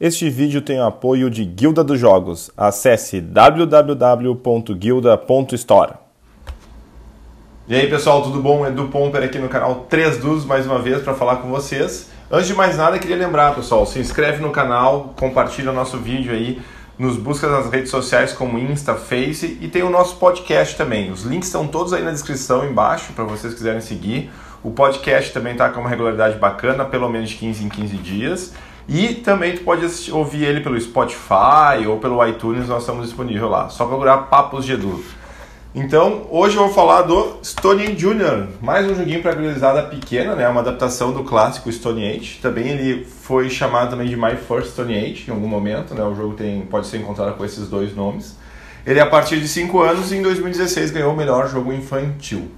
Este vídeo tem o apoio de Guilda dos Jogos. Acesse www.guilda.store. E aí pessoal, tudo bom? Edu Pomper aqui no canal 3 Dus mais uma vez para falar com vocês. Antes de mais nada, queria lembrar pessoal, se inscreve no canal, compartilha o nosso vídeo aí, nos busca nas redes sociais como Insta, Face e tem o nosso podcast também. Os links estão todos aí na descrição embaixo para vocês quiserem seguir. O podcast também está com uma regularidade bacana, pelo menos de 15 em 15 dias. E também tu pode assistir, ouvir ele pelo Spotify ou pelo iTunes, nós estamos disponíveis lá. Só procurar Papos de Edu. Então, hoje eu vou falar do Stone Age Jr., mais um joguinho para gurizada pequena, né? Uma adaptação do clássico Stone Age. Também ele foi chamado também de My First Stone Age em algum momento, né? O jogo tem, pode ser encontrado com esses dois nomes. Ele, a partir de 5 anos, em 2016 ganhou o melhor jogo infantil.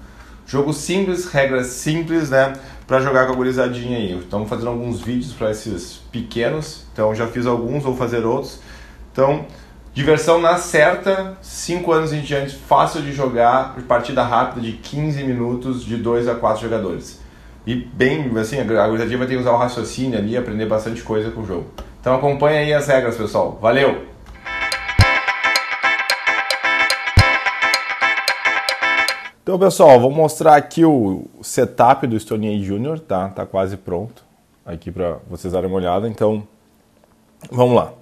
Jogo simples, regras simples, né? para jogar com a gurizadinha aí. Estamos fazendo alguns vídeos para esses pequenos, então já fiz alguns, vou fazer outros. Então, diversão na certa, 5 anos em diante, fácil de jogar, partida rápida de 15 minutos, de 2 a 4 jogadores. E bem, assim, a gurizadinha vai ter que usar o raciocínio ali, aprender bastante coisa com o jogo. Então acompanha aí as regras, pessoal. Valeu! Então, pessoal, vou mostrar aqui o setup do Stonier Junior, tá? Tá quase pronto aqui para vocês darem uma olhada. Então, vamos lá.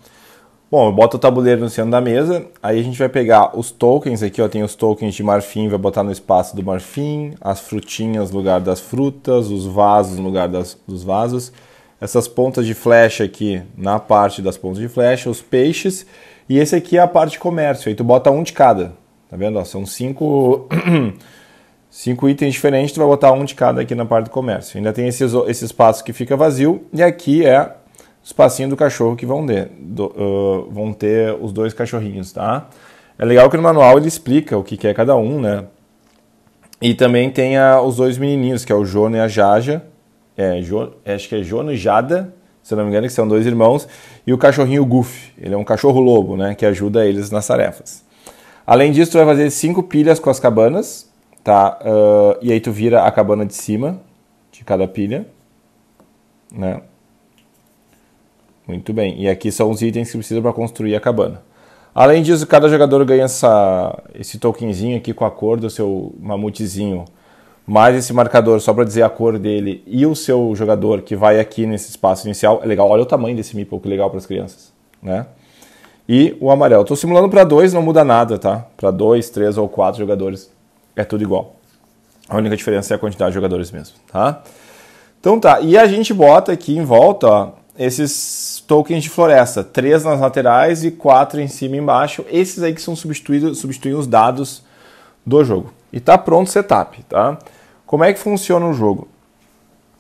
Bom, eu boto o tabuleiro no centro da mesa, aí a gente vai pegar os tokens aqui, ó, tem os tokens de marfim, vai botar no espaço do marfim, as frutinhas no lugar das frutas, os vasos no lugar das, dos vasos, essas pontas de flecha aqui na parte das pontas de flecha, os peixes, e esse aqui é a parte de comércio, aí tu bota um de cada, tá vendo? Ó, são cinco Cinco itens diferentes, tu vai botar um de cada aqui na parte do comércio. Ainda tem esse, esse espaço que fica vazio e aqui é o espacinho do cachorro que vão ter, do, uh, vão ter os dois cachorrinhos, tá? É legal que no manual ele explica o que, que é cada um, né? E também tem a, os dois menininhos, que é o Jono e a Jaja. É, jo, é, acho que é Jono e Jada, se não me engano, que são dois irmãos. E o cachorrinho Goofy, ele é um cachorro-lobo, né? Que ajuda eles nas tarefas. Além disso, tu vai fazer cinco pilhas com as cabanas, Tá? Uh, e aí tu vira a cabana de cima de cada pilha, né? Muito bem. E aqui são os itens que precisa para construir a cabana. Além disso, cada jogador ganha essa, esse tokenzinho aqui com a cor do seu mamutezinho, mais esse marcador só para dizer a cor dele e o seu jogador que vai aqui nesse espaço inicial. É legal, olha o tamanho desse meeple, que legal para as crianças, né? E o amarelo. Estou simulando para dois, não muda nada, tá? Para dois, três ou quatro jogadores é tudo igual. A única diferença é a quantidade de jogadores mesmo, tá? Então tá, e a gente bota aqui em volta, ó, esses tokens de floresta, três nas laterais e quatro em cima e embaixo, esses aí que são substituídos, substituem os dados do jogo. E tá pronto o setup, tá? Como é que funciona o jogo?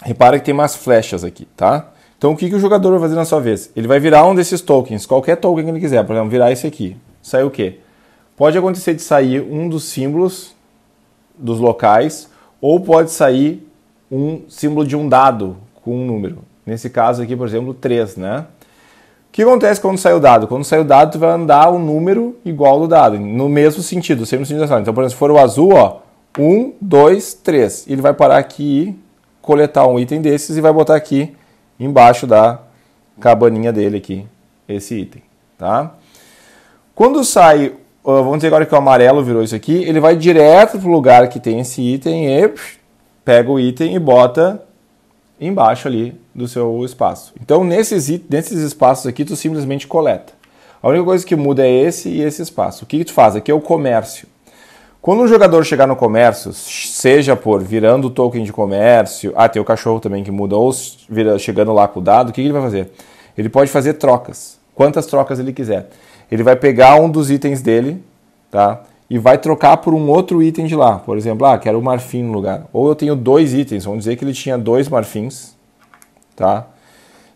Repara que tem mais flechas aqui, tá? Então o que, que o jogador vai fazer na sua vez? Ele vai virar um desses tokens, qualquer token que ele quiser, por exemplo, virar esse aqui. Saiu o quê? Pode acontecer de sair um dos símbolos dos locais, ou pode sair um símbolo de um dado com um número. Nesse caso aqui, por exemplo, 3, né? O que acontece quando sai o dado? Quando sai o dado, tu vai andar o um número igual ao do dado, no mesmo sentido, sempre no sentido da sala. Então, por exemplo, se for o azul, ó, 1, 2, 3. Ele vai parar aqui, coletar um item desses e vai botar aqui embaixo da cabaninha dele aqui, esse item, tá? Quando sai vamos dizer agora que o amarelo virou isso aqui, ele vai direto pro lugar que tem esse item e pega o item e bota embaixo ali do seu espaço. Então, nesses, nesses espaços aqui, tu simplesmente coleta. A única coisa que muda é esse e esse espaço. O que, que tu faz? Aqui é o comércio. Quando um jogador chegar no comércio, seja por virando o token de comércio, ah, tem o cachorro também que muda, ou chegando lá com o dado, o que, que ele vai fazer? Ele pode fazer trocas quantas trocas ele quiser. Ele vai pegar um dos itens dele, tá? E vai trocar por um outro item de lá. Por exemplo, ah, quero o um marfim no lugar. Ou eu tenho dois itens, vamos dizer que ele tinha dois marfins, tá?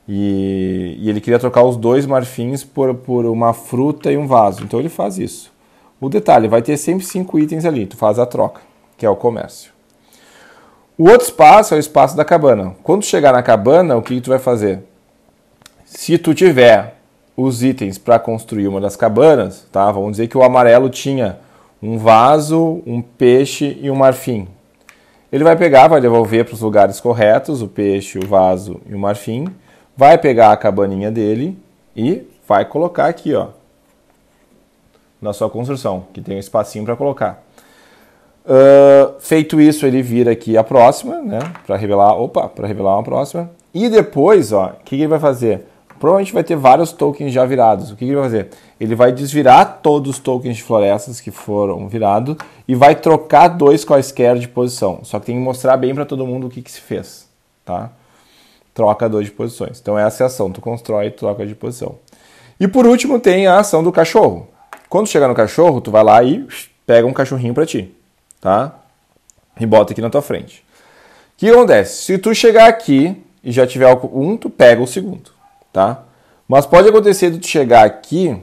E, e ele queria trocar os dois marfins por, por uma fruta e um vaso. Então ele faz isso. O detalhe, vai ter sempre cinco itens ali, tu faz a troca, que é o comércio. O outro espaço é o espaço da cabana. Quando chegar na cabana, o que tu vai fazer? Se tu tiver os itens para construir uma das cabanas, tá? Vamos dizer que o amarelo tinha um vaso, um peixe e um marfim. Ele vai pegar, vai devolver para os lugares corretos o peixe, o vaso e o marfim, vai pegar a cabaninha dele e vai colocar aqui, ó, na sua construção, que tem um espacinho para colocar. Uh, feito isso, ele vira aqui a próxima, né, para revelar, opa, para revelar uma próxima. E depois, ó, o que, que ele vai fazer? provavelmente vai ter vários tokens já virados. O que ele vai fazer? Ele vai desvirar todos os tokens de florestas que foram virados e vai trocar dois quaisquer de posição. Só que tem que mostrar bem para todo mundo o que, que se fez. Tá? Troca dois de posições. Então essa é a ação. Tu constrói e troca de posição. E por último tem a ação do cachorro. Quando chegar no cachorro, tu vai lá e pega um cachorrinho para ti. Tá? E bota aqui na tua frente. O que acontece? Se tu chegar aqui e já tiver um, tu pega o segundo tá? Mas pode acontecer de tu chegar aqui,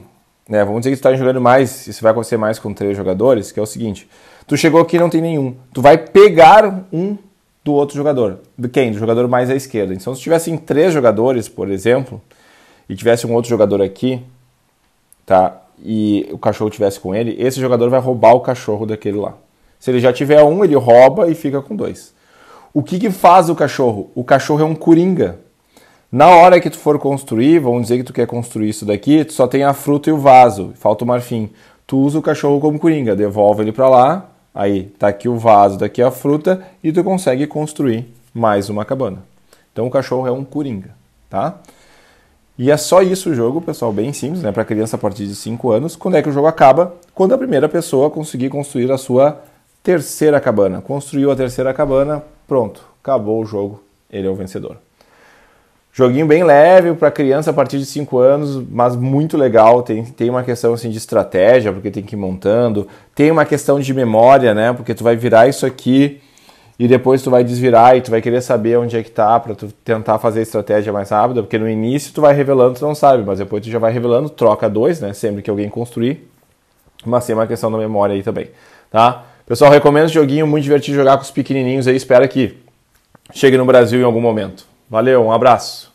né? Vamos dizer que tu tá jogando mais, isso vai acontecer mais com três jogadores, que é o seguinte: tu chegou aqui e não tem nenhum, tu vai pegar um do outro jogador. do quem? Do jogador mais à esquerda. Então, se tivessem três jogadores, por exemplo, e tivesse um outro jogador aqui, tá? E o cachorro tivesse com ele, esse jogador vai roubar o cachorro daquele lá. Se ele já tiver um, ele rouba e fica com dois. O que, que faz o cachorro? O cachorro é um coringa. Na hora que tu for construir, vamos dizer que tu quer construir isso daqui, tu só tem a fruta e o vaso, falta o marfim. Tu usa o cachorro como coringa, devolve ele para lá, aí tá aqui o vaso, daqui tá a fruta e tu consegue construir mais uma cabana. Então o cachorro é um coringa, tá? E é só isso o jogo, pessoal, bem simples, né? Para criança a partir de 5 anos. Quando é que o jogo acaba? Quando a primeira pessoa conseguir construir a sua terceira cabana. Construiu a terceira cabana, pronto, acabou o jogo, ele é o vencedor. Joguinho bem leve para criança a partir de 5 anos, mas muito legal. Tem, tem uma questão assim de estratégia, porque tem que ir montando. Tem uma questão de memória, né? Porque tu vai virar isso aqui e depois tu vai desvirar e tu vai querer saber onde é que tá para tu tentar fazer a estratégia mais rápida, porque no início tu vai revelando, tu não sabe, mas depois tu já vai revelando, troca dois, né? Sempre que alguém construir. Mas tem uma questão da memória aí também, tá? Pessoal, recomendo esse joguinho, muito divertido jogar com os pequenininhos aí. Espero que chegue no Brasil em algum momento. Valeu, um abraço.